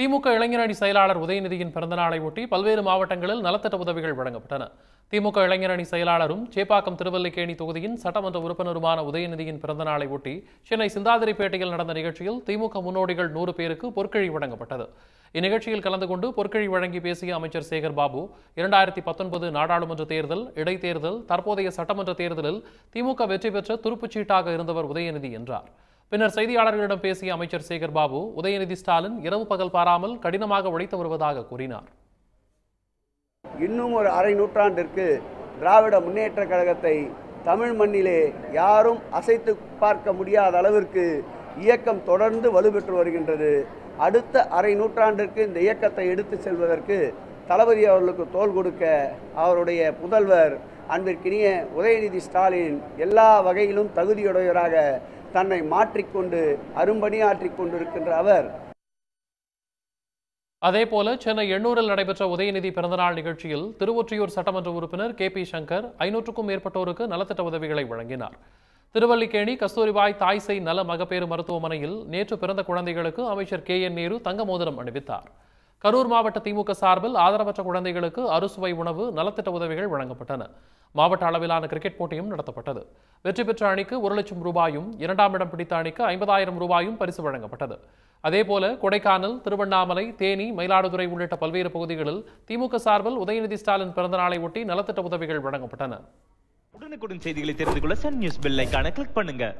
திமுக இளைஞரணி செயலாளர் உதயநிதியின் பிறந்தநாளை ஒட்டி பல்வேறு மாவட்டங்களில் நலத்திட்ட உதவிகள் வழங்கப்பட்டன திமுக இளைஞரணி செயலாளரும் சேப்பாக்கம் திருவல்லிக்கேணி தொகுதியின் சட்டமன்ற உறுப்பினருமான உதயநிதியின் பிறந்தநாளை ஒட்டி சென்னை சிந்தாதிரிப்பேட்டையில் நடந்த நிகழ்ச்சியில் திமுக முன்னோடிகள் நூறு பேருக்கு பொற்கிழி வழங்கப்பட்டது இந்நிகழ்ச்சியில் கலந்து கொண்டு பொற்கிழி வழங்கி பேசிய அமைச்சர் சேகர் பாபு இரண்டாயிரத்தி பத்தொன்பது நாடாளுமன்ற தேர்தல் இடைத்தேர்தல் தற்போதைய சட்டமன்ற தேர்தலில் திமுக வெற்றி பெற்ற துருப்புச்சீட்டாக இருந்தவர் உதயநிதி என்றார் பின்னர் செய்தியாளர்களிடம் பேசிய அமைச்சர் சேகர் பாபு உதயநிதி ஸ்டாலின் இரவு பகல் பாராமல் கடினமாக உழைத்து வருவதாக கூறினார் இன்னும் ஒரு அரை நூற்றாண்டிற்கு திராவிட முன்னேற்ற கழகத்தை தமிழ் மண்ணிலே யாரும் அசைத்து பார்க்க முடியாத அளவிற்கு இயக்கம் தொடர்ந்து வலுப்பெற்று வருகின்றது அடுத்த அரை நூற்றாண்டிற்கு இந்த இயக்கத்தை எடுத்து செல்வதற்கு தளபதி அவர்களுக்கு தோல் கொடுக்க அவருடைய புதல்வர் அன்பிற்கினிய உதயநிதி ஸ்டாலின் எல்லா வகையிலும் தகுதியுடையவராக தன்னை மாற்றிக்கொண்டு அரும்பணியாற்றி கொண்டிருக்கின்ற அவர் அதேபோல சென்னை எண்ணூரில் நடைபெற்ற உதயநிதி பிறந்தநாள் நிகழ்ச்சியில் திருவொற்றியூர் சட்டமன்ற உறுப்பினர் கே பி சங்கர் ஐநூற்றுக்கும் மேற்பட்டோருக்கு நலத்திட்ட உதவிகளை வழங்கினார் திருவல்லிக்கேணி கஸ்தூரிபாய் தாய்சை நல மகப்பேறு மருத்துவமனையில் நேற்று பிறந்த குழந்தைகளுக்கு அமைச்சர் கே என் நேரு தங்க மோதிரம் அணிவித்தார் கரூர் மாவட்ட திமுக சார்பில் ஆதரவற்ற குழந்தைகளுக்கு அறுசுவை உணவு நலத்திட்ட உதவிகள் வழங்கப்பட்டன மாவட்ட அளவிலான கிரிக்கெட் போட்டியும் நடத்தப்பட்டது வெற்றி பெற்ற அணிக்கு ஒரு லட்சம் ரூபாயும் இரண்டாம் இடம் பிடித்த அணிக்கு ஐம்பதாயிரம் ரூபாயும் பரிசு வழங்கப்பட்டது அதேபோல கொடைக்கானல் திருவண்ணாமலை தேனி மயிலாடுதுறை உள்ளிட்ட பல்வேறு பகுதிகளில் திமுக சார்பில் உதயநிதி ஸ்டாலின் பிறந்தநாளை ஒட்டி நலத்திட்ட உதவிகள் வழங்கப்பட்டன உடனுக்குடன் செய்திகளை தெரிந்து கொள்ள சன் நியூஸ் பெல் ஐக்கான கிளிக் பண்ணுங்க